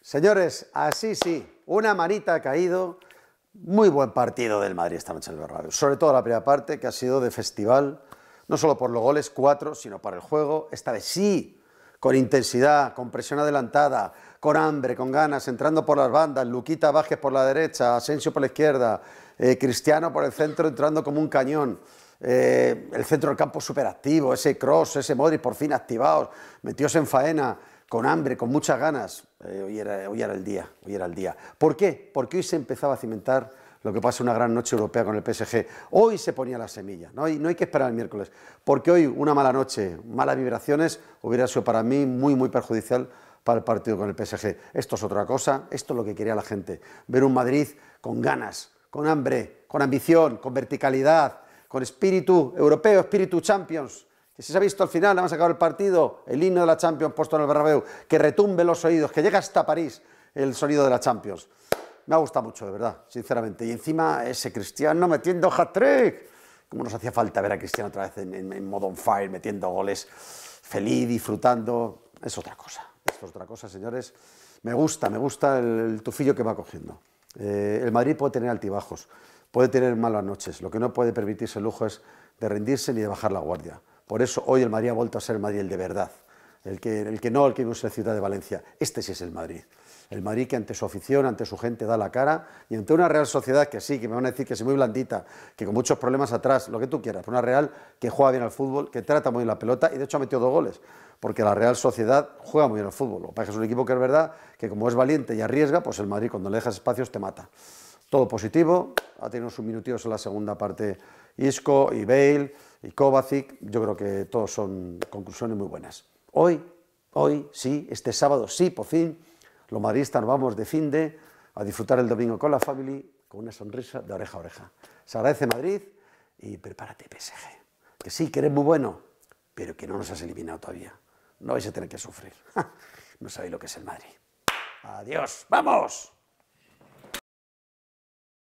Señores, así sí, una manita ha caído. Muy buen partido del Madrid esta noche en el Bernabéu. Sobre todo la primera parte, que ha sido de festival, no solo por los goles, cuatro, sino para el juego. Esta vez sí, con intensidad, con presión adelantada, con hambre, con ganas, entrando por las bandas, Luquita Vázquez por la derecha, Asensio por la izquierda, eh, Cristiano por el centro, entrando como un cañón. Eh, el centro del campo superactivo, ese cross, ese Modric por fin activados, metidos en faena con hambre, con muchas ganas, eh, hoy, era, el día, hoy era el día. ¿Por qué? Porque hoy se empezaba a cimentar lo que pasa una gran noche europea con el PSG. Hoy se ponía la semilla, no hay, no hay que esperar el miércoles, porque hoy una mala noche, malas vibraciones, hubiera sido para mí muy, muy perjudicial para el partido con el PSG. Esto es otra cosa, esto es lo que quería la gente, ver un Madrid con ganas, con hambre, con ambición, con verticalidad, con espíritu europeo, espíritu champions si se ha visto al final, nada más acabar el partido, el himno de la Champions puesto en el Bernabéu, que retumbe los oídos, que llega hasta París el sonido de la Champions. Me ha gustado mucho, de verdad, sinceramente. Y encima ese Cristiano metiendo hat-trick. Como nos hacía falta ver a Cristiano otra vez en, modo on fire, metiendo goles, feliz, disfrutando. Es otra cosa, es otra cosa, señores. Me gusta, me gusta el, tufillo que va cogiendo. Eh, el Madrid puede tener altibajos, puede tener malas noches. Lo que no puede permitirse el lujo es de rendirse ni de bajar la guardia. Por eso hoy el Madrid ha vuelto a ser el Madrid de verdad, el que, el que no, el que vimos en la ciudad de Valencia. Este sí es el Madrid. El Madrid que ante su afición, ante su gente da la cara y ante una Real Sociedad que sí, que me van a decir que es muy blandita, que con muchos problemas atrás, lo que tú quieras, pero una Real que juega bien al fútbol, que trata muy bien la pelota y de hecho ha metido dos goles, porque la Real Sociedad juega muy bien al fútbol. Lo que es un equipo que es verdad que como es valiente y arriesga, pues el Madrid cuando le dejas espacios te mata. Todo positivo, ha tenido sus minutitos en la segunda parte Isco y Bale y Kovacic, yo creo que todos son conclusiones muy buenas. Hoy, hoy, sí, este sábado sí, por fin, los madridistas nos vamos de fin de a disfrutar el domingo con la family con una sonrisa de oreja a oreja. Se agradece Madrid y prepárate PSG. Que sí, que eres muy bueno, pero que no nos has eliminado todavía. No vais a tener que sufrir. No sabéis lo que es el Madrid. Adiós, vamos.